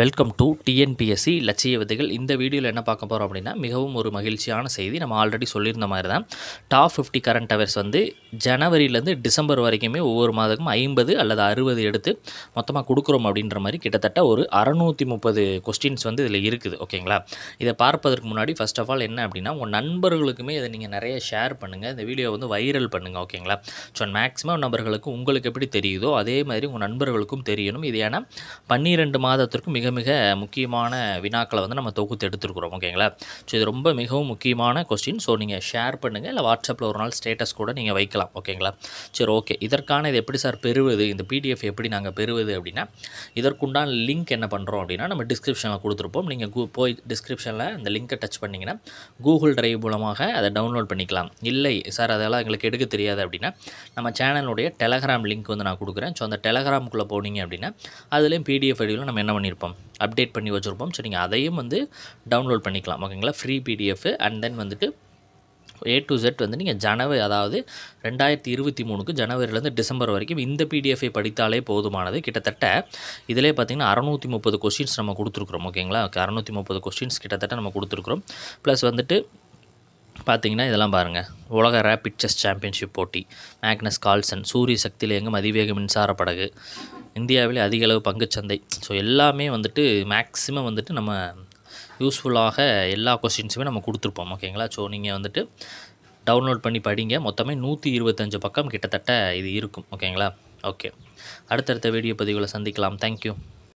welcome to TNPSC லட்சிய விதைகள் இந்த வீடியோவில் என்ன பார்க்க போகிறோம் அப்படின்னா மிகவும் ஒரு மகிழ்ச்சியான செய்தி நம்ம ஆல்ரெடி சொல்லியிருந்த மாதிரி தான் டாப் ஃபிஃப்டி கரண்ட் அவர்ஸ் வந்து ஜனவரியிலேருந்து டிசம்பர் வரைக்குமே ஒவ்வொரு மாதமும் ஐம்பது அல்லது அறுபது எடுத்து மொத்தமாக கொடுக்குறோம் அப்படின்ற மாதிரி கிட்டத்தட்ட ஒரு அறநூற்றி முப்பது கொஸ்டின்ஸ் வந்து இதில் இருக்குது ஓகேங்களா இதை பார்ப்பதற்கு முன்னாடி ஃபஸ்ட் ஆஃப் ஆல் என்ன அப்படின்னா உங்கள் நண்பர்களுக்குமே இதை நீங்கள் நிறைய ஷேர் பண்ணுங்கள் இந்த வீடியோ வந்து வைரல் பண்ணுங்கள் ஓகேங்களா ஸோ மேக்ஸிமம் நபர்களுக்கு உங்களுக்கு எப்படி தெரியுதோ அதே மாதிரி உங்கள் நண்பர்களுக்கும் தெரியணும் இது ஏன்னா பன்னிரெண்டு மாதத்திற்கும் மிக மிக மிக முக்கியமான வினாக்களை வந்து நம்ம தொகுத்து எடுத்துருக்குறோம் ஓகேங்களா ஸோ இது ரொம்ப மிகவும் முக்கியமான கொஸ்டின் ஸோ நீங்கள் ஷேர் பண்ணுங்கள் இல்லை வாட்ஸ்அப்பில் ஒரு நாள் ஸ்டேட்டஸ் கூட நீங்கள் வைக்கலாம் ஓகேங்களா சரி ஓகே இதற்கான இது எப்படி சார் பெறுவது இந்த பிடிஎஃப் எப்படி நாங்கள் பெறுவது அப்படின்னா இதற்குண்டான லிங்க் என்ன பண்ணுறோம் அப்படின்னா நம்ம டிஸ்கிரிப்ஷனில் கொடுத்துருப்போம் நீங்கள் கூ போய் டிஸ்கிரிப்ஷனில் இந்த லிங்க்கை டச் பண்ணிங்கன்னா கூகுள் ட்ரைவ் மூலமாக அதை டவுன்லோட் பண்ணிக்கலாம் இல்லை சார் அதெல்லாம் எங்களுக்கு எடுக்க தெரியாது அப்படின்னா நம்ம சேனலுடைய டெலகிராம் லிங்க் வந்து நான் கொடுக்குறேன் ஸோ அந்த டெலகிராமுக்குள்ளே போனீங்க அப்படின்னா அதுலேயும் பிடிஎஃப் ஐடியில் நம்ம என்ன பண்ணியிருப்போம் அப்டேட் பண்ணி வச்சுருப்போம் ஸோ நீங்கள் அதையும் வந்து டவுன்லோட் பண்ணிக்கலாம் ஓகேங்களா ஃப்ரீ பிடிஎஃப் அண்ட் தென் வந்துட்டு ஏ டு செட் வந்து நீங்கள் ஜனவரி அதாவது ரெண்டாயிரத்தி இருபத்தி மூணுக்கு ஜனவரிலேருந்து டிசம்பர் வரைக்கும் இந்த பிடிஎஃபை படித்தாலே போதுமானது கிட்டத்தட்ட இதிலே பார்த்திங்கன்னா அறநூற்றி முப்பது கொஸ்டின்ஸ் நம்ம கொடுத்துருக்குறோம் ஓகேங்களா அறநூற்றி முப்பது கொஸ்டின்ஸ் கிட்டத்தட்ட நம்ம கொடுத்துருக்குறோம் ப்ளஸ் வந்துட்டு பார்த்திங்கன்னா இதெல்லாம் பாருங்கள் உலக ரேபிட் செஸ் சாம்பியன்ஷிப் போட்டி மேக்னஸ் கால்சன் சூரிய சக்தியில் எங்கும் அதிவேக மின்சார படகு இந்தியாவிலே அதிக அளவு பங்குச்சந்தை ஸோ எல்லாமே வந்துட்டு மேக்ஸிமம் வந்துட்டு நம்ம யூஸ்ஃபுல்லாக எல்லா கொஸ்டின்ஸுமே நம்ம கொடுத்துருப்போம் ஓகேங்களா ஸோ நீங்கள் வந்துட்டு டவுன்லோட் பண்ணி படிங்க மொத்தமே நூற்றி இருபத்தஞ்சு பக்கம் கிட்டத்தட்ட இது இருக்கும் ஓகேங்களா ஓகே அடுத்தடுத்த வீடியோ பதிவுகளை சந்திக்கலாம் தேங்க்யூ